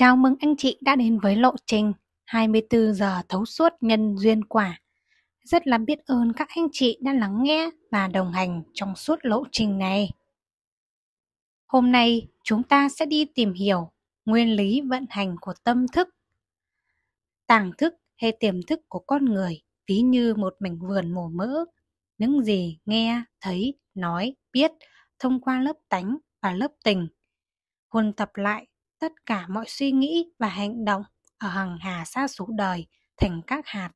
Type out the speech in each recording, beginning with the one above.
Chào mừng anh chị đã đến với lộ trình 24 giờ thấu suốt nhân duyên quả. Rất là biết ơn các anh chị đã lắng nghe và đồng hành trong suốt lộ trình này. Hôm nay chúng ta sẽ đi tìm hiểu nguyên lý vận hành của tâm thức. Tàng thức hay tiềm thức của con người ví như một mảnh vườn mồ mỡ. Những gì nghe, thấy, nói, biết thông qua lớp tánh và lớp tình. Huân tập lại tất cả mọi suy nghĩ và hành động ở hằng hà xa số đời thành các hạt.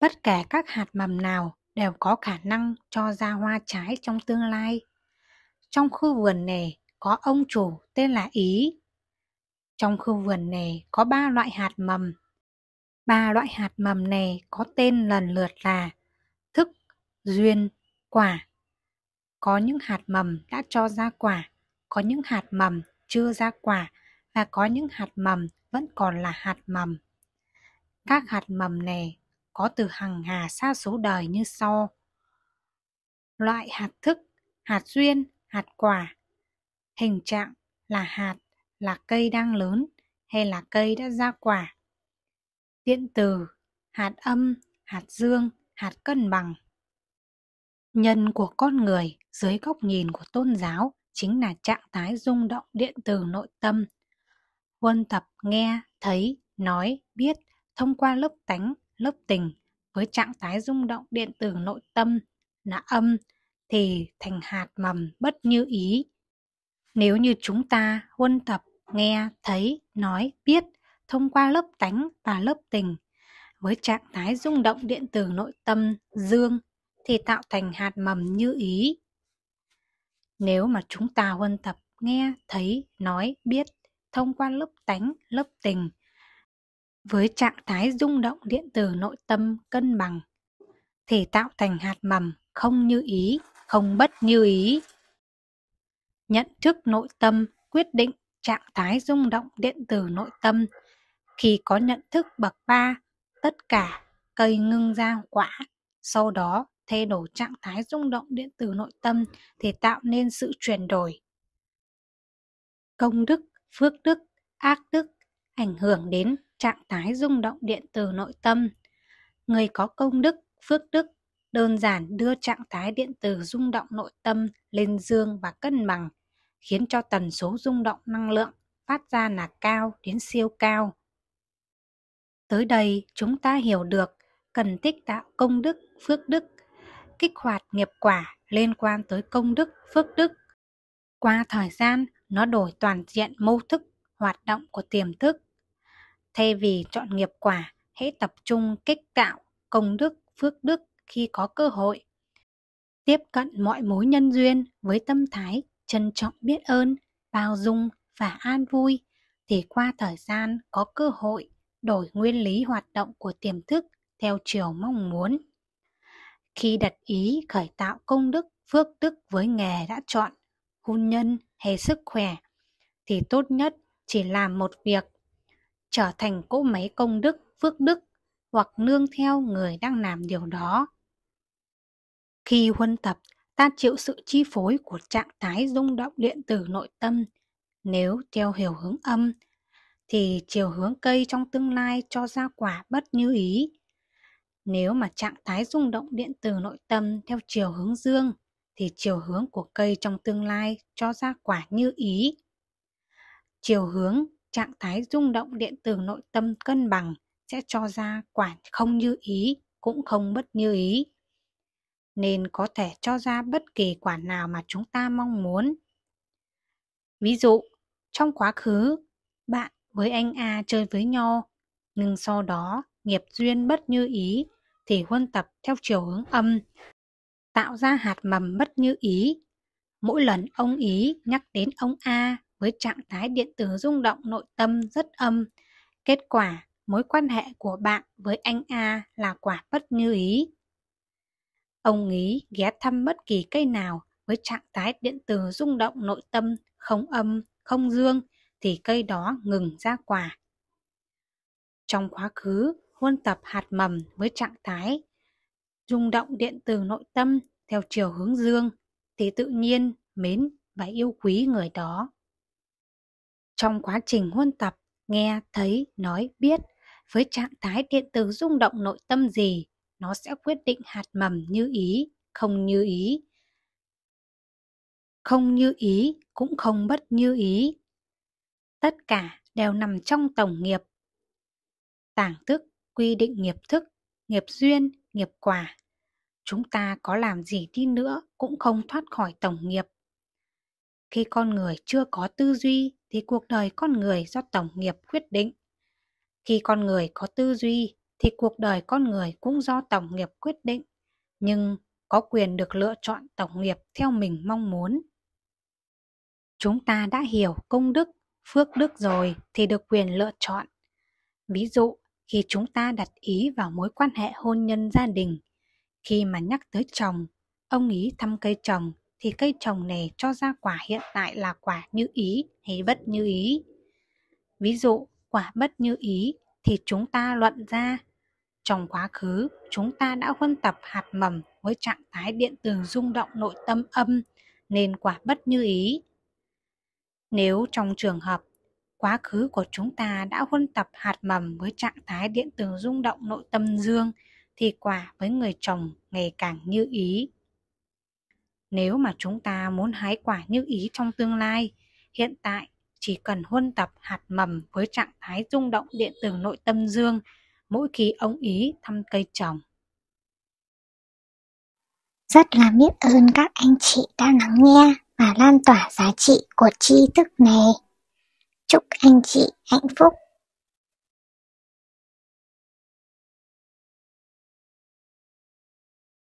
Bất kể các hạt mầm nào đều có khả năng cho ra hoa trái trong tương lai. Trong khu vườn này có ông chủ tên là Ý. Trong khu vườn này có ba loại hạt mầm. Ba loại hạt mầm này có tên lần lượt là thức, duyên, quả. Có những hạt mầm đã cho ra quả, có những hạt mầm chưa ra quả và có những hạt mầm vẫn còn là hạt mầm. Các hạt mầm này có từ hàng hà xa số đời như sau. Loại hạt thức, hạt duyên, hạt quả. Hình trạng là hạt, là cây đang lớn hay là cây đã ra quả. Điện từ, hạt âm, hạt dương, hạt cân bằng. Nhân của con người dưới góc nhìn của tôn giáo chính là trạng thái rung động điện từ nội tâm. Huân tập nghe, thấy, nói, biết thông qua lớp tánh, lớp tình với trạng thái rung động điện từ nội tâm là âm thì thành hạt mầm bất như ý. Nếu như chúng ta huân tập, nghe, thấy, nói, biết thông qua lớp tánh và lớp tình với trạng thái rung động điện từ nội tâm dương thì tạo thành hạt mầm như ý nếu mà chúng ta huân tập nghe thấy nói biết thông qua lớp tánh lớp tình với trạng thái rung động điện từ nội tâm cân bằng thì tạo thành hạt mầm không như ý không bất như ý nhận thức nội tâm quyết định trạng thái rung động điện từ nội tâm khi có nhận thức bậc ba tất cả cây ngưng ra quả sau đó thay đổi trạng thái rung động điện từ nội tâm thì tạo nên sự chuyển đổi. Công đức, phước đức, ác đức ảnh hưởng đến trạng thái rung động điện từ nội tâm. Người có công đức, phước đức đơn giản đưa trạng thái điện từ rung động nội tâm lên dương và cân bằng, khiến cho tần số rung động năng lượng phát ra là cao đến siêu cao. Tới đây chúng ta hiểu được cần tích tạo công đức, phước đức kích hoạt nghiệp quả liên quan tới công đức, phước đức. Qua thời gian, nó đổi toàn diện mô thức, hoạt động của tiềm thức. Thay vì chọn nghiệp quả, hãy tập trung kích tạo công đức, phước đức khi có cơ hội. Tiếp cận mọi mối nhân duyên với tâm thái trân trọng biết ơn, bao dung và an vui thì qua thời gian có cơ hội đổi nguyên lý hoạt động của tiềm thức theo chiều mong muốn khi đặt ý khởi tạo công đức, phước đức với nghề đã chọn, hôn nhân hay sức khỏe, thì tốt nhất chỉ làm một việc, trở thành cỗ máy công đức, phước đức hoặc nương theo người đang làm điều đó. Khi huân tập, ta chịu sự chi phối của trạng thái rung động điện tử nội tâm. Nếu theo hiểu hướng âm, thì chiều hướng cây trong tương lai cho ra quả bất như ý. Nếu mà trạng thái rung động điện từ nội tâm theo chiều hướng dương, thì chiều hướng của cây trong tương lai cho ra quả như ý. Chiều hướng trạng thái rung động điện từ nội tâm cân bằng sẽ cho ra quả không như ý cũng không bất như ý nên có thể cho ra bất kỳ quả nào mà chúng ta mong muốn ví dụ trong quá khứ bạn với anh a chơi với nhau nhưng sau đó nghiệp duyên bất như ý thì huân tập theo chiều hướng âm, tạo ra hạt mầm mất như ý. Mỗi lần ông ý nhắc đến ông A với trạng thái điện tử rung động nội tâm rất âm, kết quả mối quan hệ của bạn với anh A là quả bất như ý. Ông ý ghé thăm bất kỳ cây nào với trạng thái điện tử rung động nội tâm không âm, không dương thì cây đó ngừng ra quả. Trong quá khứ, huân tập hạt mầm với trạng thái rung động điện từ nội tâm theo chiều hướng dương thì tự nhiên mến và yêu quý người đó. Trong quá trình huân tập, nghe, thấy, nói, biết, với trạng thái điện từ rung động nội tâm gì, nó sẽ quyết định hạt mầm như ý, không như ý. Không như ý cũng không bất như ý. Tất cả đều nằm trong tổng nghiệp. Tảng thức quy định nghiệp thức, nghiệp duyên, nghiệp quả. Chúng ta có làm gì đi nữa cũng không thoát khỏi tổng nghiệp. Khi con người chưa có tư duy thì cuộc đời con người do tổng nghiệp quyết định. Khi con người có tư duy thì cuộc đời con người cũng do tổng nghiệp quyết định, nhưng có quyền được lựa chọn tổng nghiệp theo mình mong muốn. Chúng ta đã hiểu công đức, phước đức rồi thì được quyền lựa chọn. Ví dụ, khi chúng ta đặt ý vào mối quan hệ hôn nhân gia đình khi mà nhắc tới chồng ông ý thăm cây trồng thì cây trồng này cho ra quả hiện tại là quả như ý hay bất như ý ví dụ quả bất như ý thì chúng ta luận ra trong quá khứ chúng ta đã huân tập hạt mầm với trạng thái điện từ rung động nội tâm âm nên quả bất như ý nếu trong trường hợp quá khứ của chúng ta đã huân tập hạt mầm với trạng thái điện từ rung động nội tâm dương thì quả với người chồng ngày càng như ý nếu mà chúng ta muốn hái quả như ý trong tương lai hiện tại chỉ cần huân tập hạt mầm với trạng thái rung động điện từ nội tâm dương mỗi khi ông ý thăm cây trồng rất là biết ơn các anh chị đã lắng nghe và lan tỏa giá trị của tri thức này Chúc anh chị hạnh phúc.